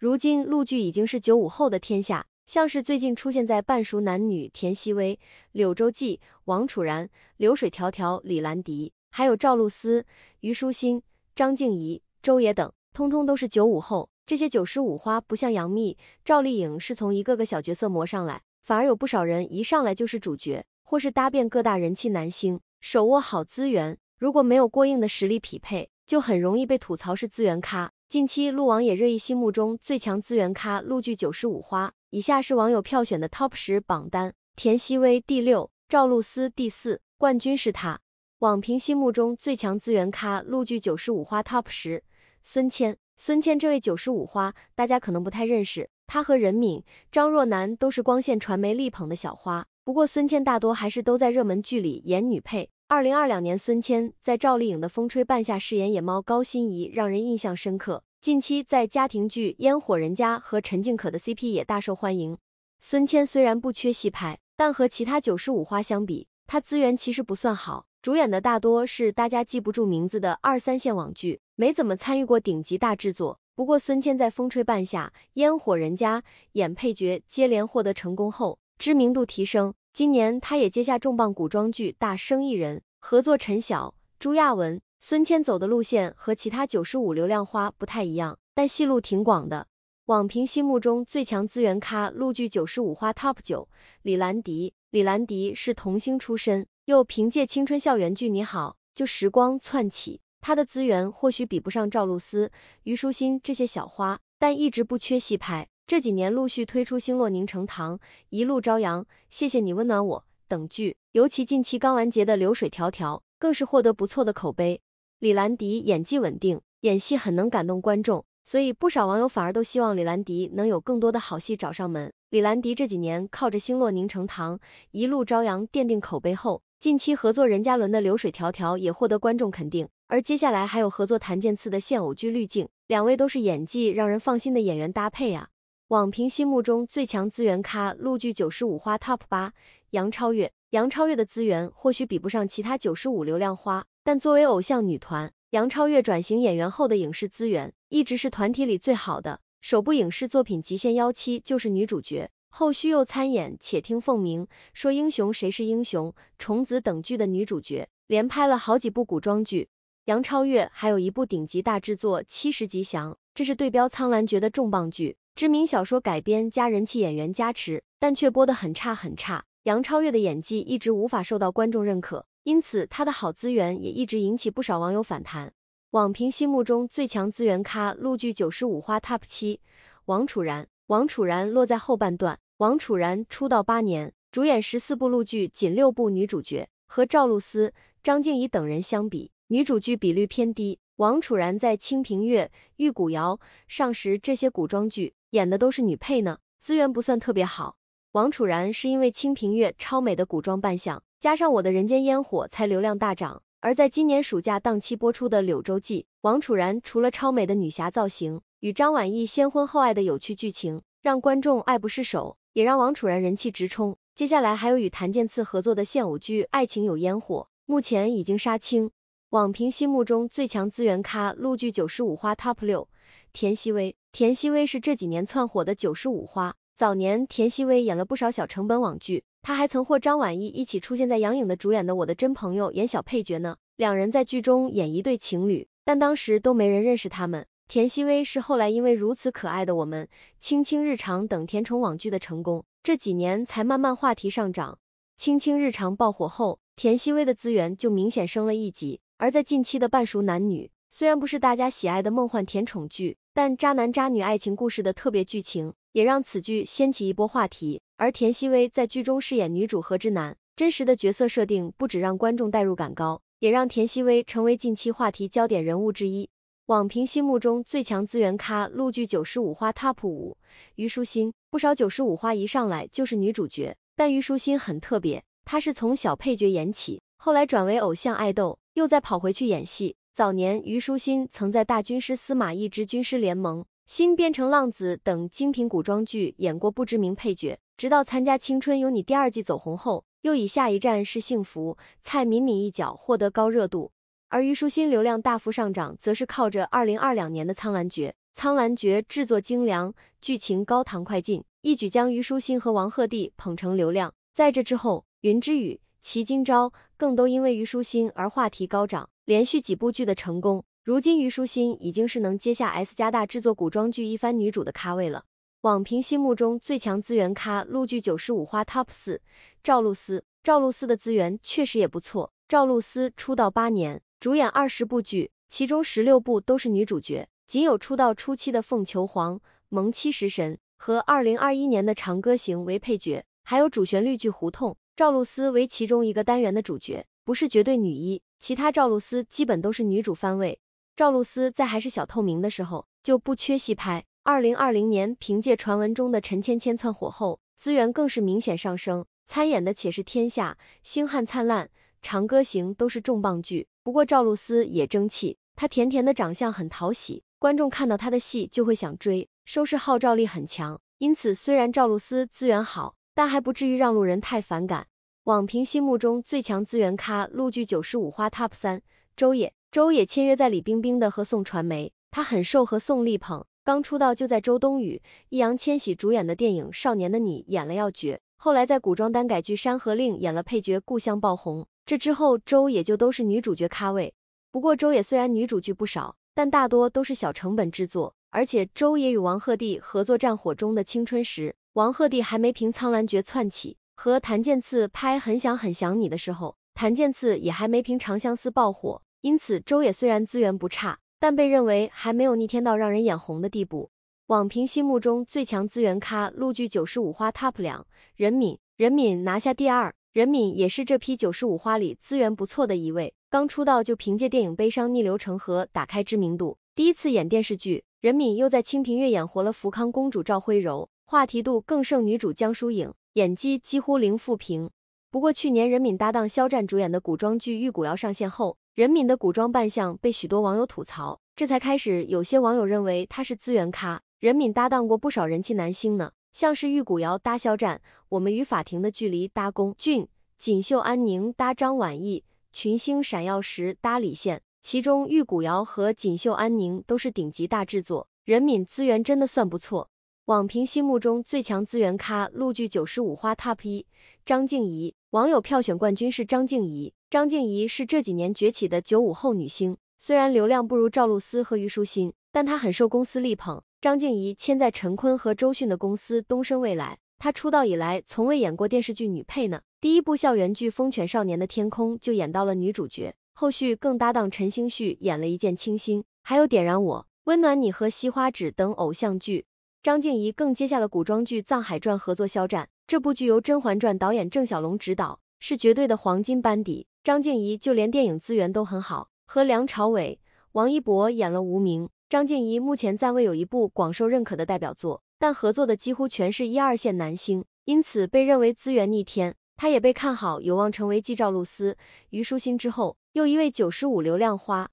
如今，陆剧已经是九五后的天下，像是最近出现在《半熟男女》田曦薇、《柳州记》王楚然、《流水迢迢》李兰迪，还有赵露思、虞书欣、张婧仪、周也等，通通都是九五后。这些九十五花不像杨幂、赵丽颖是从一个个小角色磨上来，反而有不少人一上来就是主角，或是搭遍各大人气男星，手握好资源。如果没有过硬的实力匹配，就很容易被吐槽是资源咖。近期鹿王也热议心目中最强资源咖陆剧九十五花，以下是网友票选的 top 十榜单，田曦薇第六，赵露思第四，冠军是她。网评心目中最强资源咖陆剧九十五花 top 十，孙千。孙千这位九十五花，大家可能不太认识，她和任敏、张若楠都是光线传媒力捧的小花，不过孙千大多还是都在热门剧里演女配。二零二两年，孙千在赵丽颖的《风吹半夏》饰演野猫高心怡，让人印象深刻。近期在家庭剧《烟火人家》和陈静可的 CP 也大受欢迎。孙千虽然不缺戏拍，但和其他九十五花相比，他资源其实不算好，主演的大多是大家记不住名字的二三线网剧，没怎么参与过顶级大制作。不过，孙千在《风吹半夏》《烟火人家》演配角接连获得成功后，知名度提升。今年他也接下重磅古装剧《大生意人》，合作陈晓、朱亚文、孙千走的路线和其他九十五流量花不太一样，但戏路挺广的。网评心目中最强资源咖，陆剧九十五花 TOP 九，李兰迪。李兰迪是童星出身，又凭借青春校园剧《你好，就时光窜起》，他的资源或许比不上赵露思、虞书欣这些小花，但一直不缺戏拍。这几年陆续推出《星落凝成糖》《一路朝阳》，谢谢你温暖我等剧，尤其近期刚完结的《流水迢迢》，更是获得不错的口碑。李兰迪演技稳定，演戏很能感动观众，所以不少网友反而都希望李兰迪能有更多的好戏找上门。李兰迪这几年靠着《星落凝成糖》《一路朝阳》奠定口碑后，近期合作任嘉伦的《流水迢迢》也获得观众肯定，而接下来还有合作谭健次的现偶剧《滤镜》，两位都是演技让人放心的演员搭配啊。网评心目中最强资源咖，陆剧九十五花 TOP 八，杨超越。杨超越的资源或许比不上其他九十五流量花，但作为偶像女团，杨超越转型演员后的影视资源一直是团体里最好的。首部影视作品《极限幺七》就是女主角，后续又参演《且听凤鸣》《说英雄谁是英雄》《虫子》等剧的女主角，连拍了好几部古装剧。杨超越还有一部顶级大制作《七十吉祥》，这是对标《苍兰诀》的重磅剧。知名小说改编加人气演员加持，但却播得很差很差。杨超越的演技一直无法受到观众认可，因此她的好资源也一直引起不少网友反弹。网评心目中最强资源咖，陆剧九十五花 TOP 七，王楚然。王楚然落在后半段。王楚然出道八年，主演十四部陆剧，仅六部女主角，和赵露思、张婧仪等人相比，女主剧比率偏低。王楚然在《清平乐》《玉骨遥》《上时》这些古装剧。演的都是女配呢，资源不算特别好。王楚然是因为《清平乐》超美的古装扮相，加上我的人间烟火才流量大涨。而在今年暑假档期播出的《柳州记》，王楚然除了超美的女侠造型，与张晚意先婚后爱的有趣剧情，让观众爱不释手，也让王楚然人气直冲。接下来还有与谭健次合作的现偶剧《爱情有烟火》，目前已经杀青。网评心目中最强资源咖，陆剧九十五花 top 六，田曦薇。田曦薇是这几年窜火的九十五花。早年田曦薇演了不少小成本网剧，她还曾获张晚意一起出现在杨颖的主演的《我的真朋友》演小配角呢。两人在剧中演一对情侣，但当时都没人认识他们。田曦薇是后来因为《如此可爱的我们》、《青青日常》等甜宠网剧的成功，这几年才慢慢话题上涨。《青青日常》爆火后，田曦薇的资源就明显升了一级。而在近期的《半熟男女》，虽然不是大家喜爱的梦幻甜宠剧，但渣男渣女爱情故事的特别剧情，也让此剧掀起一波话题。而田曦薇在剧中饰演女主何之南，真实的角色设定不止让观众代入感高，也让田曦薇成为近期话题焦点人物之一。网评心目中最强资源咖，陆剧九十五花 TOP 五，虞书欣。不少九十五花一上来就是女主角，但虞书欣很特别，她是从小配角演起。后来转为偶像爱豆，又再跑回去演戏。早年虞书欣曾在《大军师司马懿之军师联盟》《新变成浪子》等精品古装剧演过不知名配角，直到参加《青春有你》第二季走红后，又以下一站是幸福、蔡敏敏一角获得高热度。而虞书欣流量大幅上涨，则是靠着二零二两年的《苍兰诀》。《苍兰诀》制作精良，剧情高糖快进，一举将虞书欣和王鹤棣捧成流量。在这之后，《云之羽》《齐今朝》。更都因为虞书欣而话题高涨，连续几部剧的成功，如今虞书欣已经是能接下 S 加大制作古装剧一番女主的咖位了。网评心目中最强资源咖，陆剧九十五花 TOP 四，赵露思。赵露思的资源确实也不错。赵露思出道八年，主演二十部剧，其中十六部都是女主角，仅有出道初期的《凤求凰》《萌妻食神》和二零二一年的《长歌行》为配角，还有主旋律剧《胡同》。赵露思为其中一个单元的主角，不是绝对女一。其他赵露思基本都是女主番位。赵露思在还是小透明的时候就不缺戏拍。二零二零年凭借传闻中的陈芊芊窜火后，资源更是明显上升，参演的且是天下、星汉灿烂、长歌行都是重磅剧。不过赵露思也争气，她甜甜的长相很讨喜，观众看到她的戏就会想追，收视号召力很强。因此虽然赵露思资源好，但还不至于让路人太反感。网评心目中最强资源咖，陆剧九十五花 TOP 三，周也。周也签约在李冰冰的和宋传媒，她很受和宋力捧。刚出道就在周冬雨、易烊千玺主演的电影《少年的你》演了要角，后来在古装耽改剧《山河令》演了配角，故乡爆红。这之后，周也就都是女主角咖位。不过，周也虽然女主剧不少，但大多都是小成本制作，而且周也与王鹤棣合作《战火中的青春》时。王鹤棣还没凭《苍兰诀》窜起，和谭健次拍《很想很想你》的时候，谭健次也还没凭《长相思》爆火。因此，周也虽然资源不差，但被认为还没有逆天到让人眼红的地步。网评心目中最强资源咖，陆剧九十五花 TOP 两，任敏，任敏拿下第二。任敏也是这批九十五花里资源不错的一位，刚出道就凭借电影《悲伤逆流成河》打开知名度，第一次演电视剧，任敏又在《清平乐》演活了福康公主赵徽柔。话题度更胜女主江疏影，演技几乎零负评。不过去年任敏搭档肖战主演的古装剧《玉骨遥》上线后，任敏的古装扮相被许多网友吐槽，这才开始有些网友认为她是资源咖。任敏搭档过不少人气男星呢，像是《玉骨遥》搭肖战，《我们与法庭的距离》搭龚俊，《锦绣安宁》搭张晚意，《群星闪耀时》搭李现。其中《玉骨遥》和《锦绣安宁》都是顶级大制作，任敏资源真的算不错。网评心目中最强资源咖，陆剧九十五花 top 一，张静怡。网友票选冠军是张静怡。张静怡是这几年崛起的九五后女星，虽然流量不如赵露思和虞书欣，但她很受公司力捧。张静怡签在陈坤和周迅的公司东升未来。她出道以来从未演过电视剧女配呢，第一部校园剧《风犬少年的天空》就演到了女主角，后续更搭档陈星旭演了一见倾心，还有点燃我温暖你和西花指等偶像剧。张静怡更接下了古装剧《藏海传》，合作肖战。这部剧由《甄嬛传》导演郑晓龙执导，是绝对的黄金班底。张静怡就连电影资源都很好，和梁朝伟、王一博演了《无名》。张静怡目前暂未有一部广受认可的代表作，但合作的几乎全是一二线男星，因此被认为资源逆天。她也被看好有望成为继赵露思、虞书欣之后又一位九十五流量花。